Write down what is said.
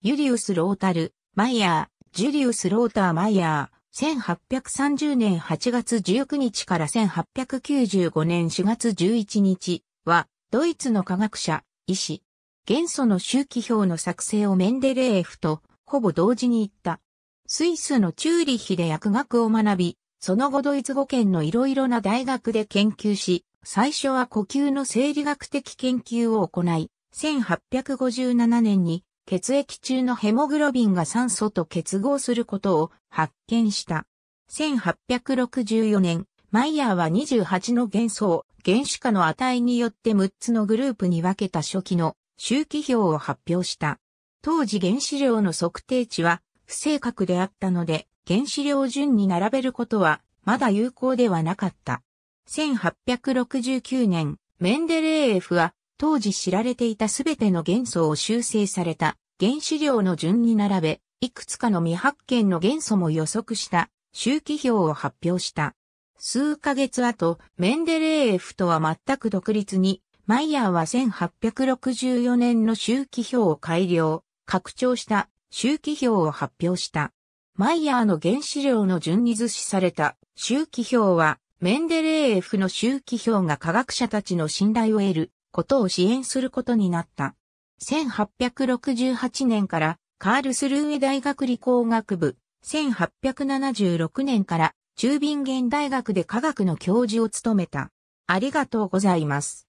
ユリウス・ロータル、マイヤー、ジュリウス・ローター・マイヤー、1830年8月19日から1895年4月11日は、ドイツの科学者、医師、元素の周期表の作成をメンデレーエフとほぼ同時に言った。スイスのチューリヒで薬学を学び、その後ドイツ語圏のいろいろな大学で研究し、最初は呼吸の生理学的研究を行い、1857年に血液中のヘモグロビンが酸素と結合することを発見した。1864年、マイヤーは28の元素を原子化の値によって6つのグループに分けた初期の周期表を発表した。当時原子量の測定値は不正確であったので、原子量順に並べることはまだ有効ではなかった。1869年、メンデレーエフは当時知られていたすべての元素を修正された原子量の順に並べ、いくつかの未発見の元素も予測した周期表を発表した。数ヶ月後、メンデレーエフとは全く独立に、マイヤーは1864年の周期表を改良、拡張した周期表を発表した。マイヤーの原子量の順に図示された周期表は、メンデレーエフの周期表が科学者たちの信頼を得ることを支援することになった。1868年からカールスルーエ大学理工学部、1876年から中ビンゲ大学で科学の教授を務めた。ありがとうございます。